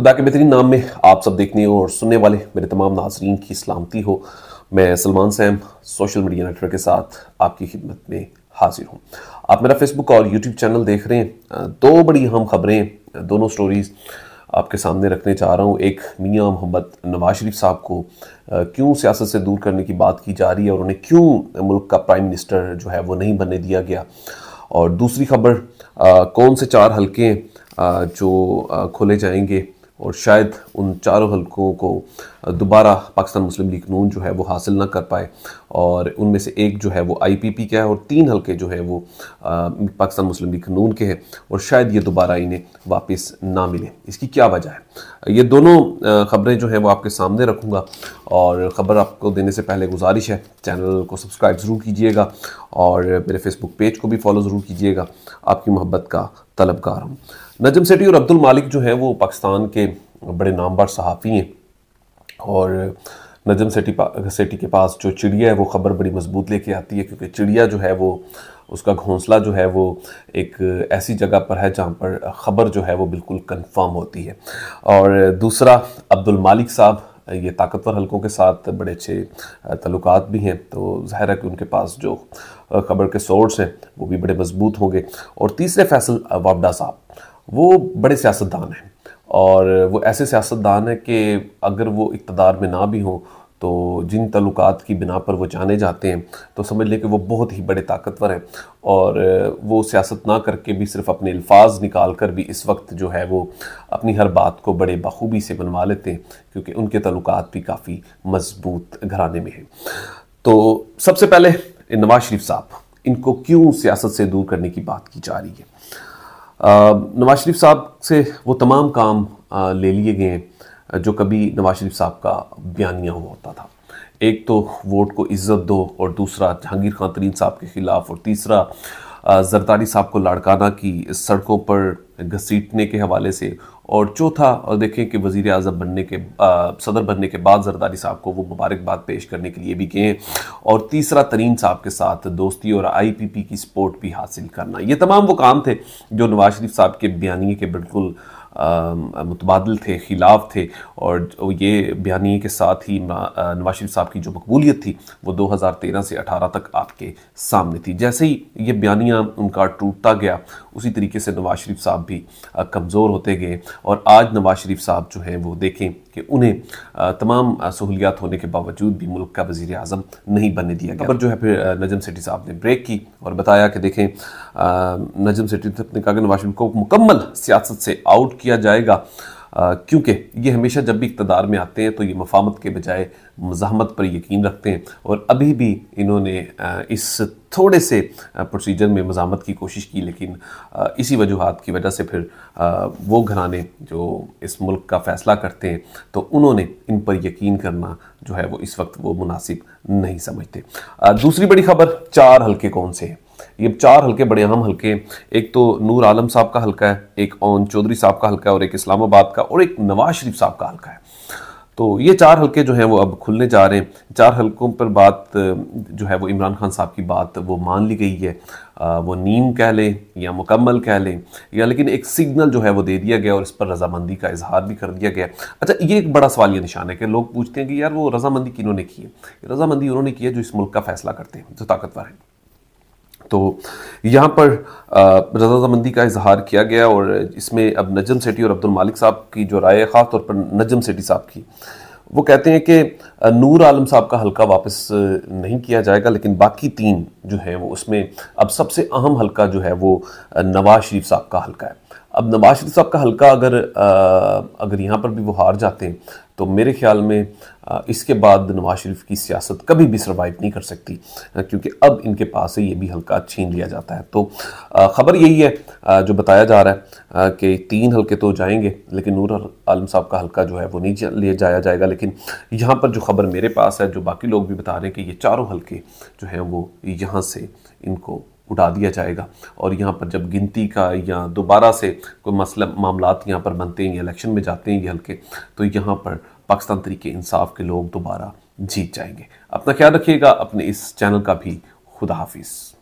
खुदा के बेहतरीन नाम में आप सब देखने और सुनने वाले मेरे तमाम नाजरीन की सलामती हो मैं Salman Sam social media network के साथ आपकी खिदमत में हाजिर हूँ आप मेरा फेसबुक और यूट्यूब चैनल देख रहे हैं दो बड़ी अहम खबरें दोनों स्टोरीज़ आपके सामने रखने चाह रहा हूँ एक मियाँ मोहम्मद नवाज शरीफ साहब को क्यों सियासत से दूर करने की बात की जा रही है और उन्हें क्यों मुल्क का प्राइम मिनिस्टर जो है वो नहीं बनने दिया गया और दूसरी खबर कौन से चार हल्के जो खोले जाएंगे और शायद उन चारों हलकों को दोबारा पाकिस्तान मुस्लिम लीग नून जो है वो हासिल ना कर पाए और उनमें से एक जो है वो आईपीपी का है और तीन हल्के जो है वो पाकिस्तान मुस्लिम लीग नून के हैं और शायद ये दोबारा इन्हें वापस ना मिले इसकी क्या वजह है ये दोनों खबरें जो हैं वो आपके सामने रखूँगा और ख़बर आपको देने से पहले गुजारिश है चैनल को सब्सक्राइब ज़रूर कीजिएगा और मेरे फेसबुक पेज को भी फॉलो ज़रूर कीजिएगा आपकी मोहब्बत का तलबगार हूँ नजम सेठी और अब्दुल मालिक जो हैं वो पाकिस्तान के बड़े नामवर सहाफ़ी हैं और नजम सेठी सेठी के पास जो चिड़िया है वो ख़बर बड़ी मजबूत लेके आती है क्योंकि चिड़िया जो है वो उसका घोंसला जो है वो एक ऐसी जगह पर है जहाँ पर ख़बर जो है वो बिल्कुल कंफर्म होती है और दूसरा अब्दुल मालिक साहब ये ताकतवर हलकों के साथ बड़े अच्छे तल्लक भी हैं तो ज़ाहिर है कि उनके पास जो खबर के सोर्स हैं वो भी बड़े मजबूत होंगे और तीसरे फैसल वाबडा साहब वो बड़े सियासतदान हैं और वो ऐसे सियासतदान हैं कि अगर वो इकतदार में ना भी हों तो जिन तलुक़ात की बिना पर वो जाने जाते हैं तो समझ लें कि वो बहुत ही बड़े ताकतवर हैं और वो सियासत ना करके भी सिर्फ अपने अल्फाज निकाल कर भी इस वक्त जो है वो अपनी हर बात को बड़े बखूबी से बनवा लेते हैं क्योंकि उनके तल्लुकात भी काफ़ी मजबूत घराने में हैं तो सबसे पहले नवाज शरीफ साहब इनको क्यों सियासत से दूर करने की बात की जा रही है नवाज शरीफ साहब से वो तमाम काम ले लिए गए हैं जो कभी नवाज शरीफ साहब का बयानिया हुआ होता था एक तो वोट को इज्जत दो और दूसरा जहांगीर खान तरीन साहब के ख़िलाफ़ और तीसरा जरदारी साहब को लाड़काना की सड़कों पर घसीटने के हवाले से और चौथा और देखें कि वज़ी अजम बनने के आ, सदर बनने के बाद जरदारी साहब को वो मुबारकबाद पेश करने के लिए भी गए और तीसरा तरीन साहब के साथ दोस्ती और आई पी पी की सपोर्ट भी हासिल करना ये तमाम वो काम थे जो नवाज शरीफ साहब के बयानी के बिल्कुल मुतबादल थे खिलाफ थे और ये बयानी के साथ ही नवाज शरीफ साहब की जो मकबूलियत थी वो 2013 से 18 तक आपके सामने थी जैसे ही ये बयानियाँ उनका टूटता गया उसी तरीके से नवाज शरीफ साहब भी कमज़ोर होते गए और आज नवाज शरीफ साहब जो हैं वो देखें कि उन्हें तमाम सहूलियात होने के बावजूद भी मुल्क का वज़ी अजम नहीं बनने दिया गया पर जो है फिर नजम सेठी साहब ने ब्रेक की और बताया कि देखें नजम सेठी ने तो कहा कि नवाज शरीफ को मुकम्मल सियासत से आउट किया जाएगा क्योंकि ये हमेशा जब भी इकतदार में आते हैं तो ये मफामत के बजाय मजामत पर यकीन रखते हैं और अभी भी इन्होंने इस थोड़े से प्रोसीजर में मजामत की कोशिश की लेकिन इसी वजूहत की वजह से फिर वो घराने जो इस मुल्क का फ़ैसला करते हैं तो उन्होंने इन पर यकीन करना जो है वो इस वक्त वो मुनासिब नहीं समझते दूसरी बड़ी खबर चार हल्के कौन से हैं ये चार हल्के बड़े अहम हल्के एक तो नूर आलम साहब का हल्का है एक ओन चौधरी साहब का हल्का है और एक इस्लामाबाद का और एक नवाज शरीफ साहब का हल्का है तो ये चार हल्के जो हैं वो अब खुलने जा रहे हैं चार हल्कों पर बात जो है वो इमरान खान साहब की बात वो मान ली गई है वो नीम कह लें या मुकम्मल कह लें या लेकिन एक सिग्नल जो है वो दे दिया गया और इस पर रजामंदी का इजहार भी कर दिया गया अच्छा ये एक बड़ा सवाल यह निशान है कि लोग पूछते हैं कि यार वो रजामंदी किन्होंने की है रजामंदी उन्होंने की है जो इस मुल्क का फैसला करते हैं जो ताकतवर हैं तो यहाँ पर रजामंदी का इजहार किया गया और इसमें अब नजम सेठी और अब्दुल मालिक साहब की जो राय है ख़ासतौर पर नजम सेठी साहब की वो कहते हैं कि नूर आलम साहब का हल्का वापस नहीं किया जाएगा लेकिन बाकी तीन जो हैं वो उसमें अब सबसे अहम हल्का जो है वो नवाज शरीफ साहब का हल्का है अब नवाज शरीफ साहब का हल्का अगर आ, अगर यहाँ पर भी वो हार जाते हैं तो मेरे ख्याल में आ, इसके बाद नवाज शरीफ की सियासत कभी भी सर्वाइव नहीं कर सकती क्योंकि अब इनके पास से ये भी हल्का छीन लिया जाता है तो ख़बर यही है आ, जो बताया जा रहा है कि तीन हल्के तो जाएंगे लेकिन नूर आलम साहब का हल्का जो है वो नहीं लिया जाया जाएगा लेकिन यहाँ पर जो खबर मेरे पास है जो बाकी लोग भी बता रहे हैं कि ये चारों हल्के जो हैं वो यहाँ से इनको उठा दिया जाएगा और यहाँ पर जब गिनती का या दोबारा से कोई मसल मामला यहाँ पर बनते हैं या इलेक्शन में जाते हैं ये हल्के तो यहाँ पर पाकिस्तान तरीके इंसाफ के लोग दोबारा जीत जाएंगे अपना ख्याल रखिएगा अपने इस चैनल का भी खुदा हाफिज़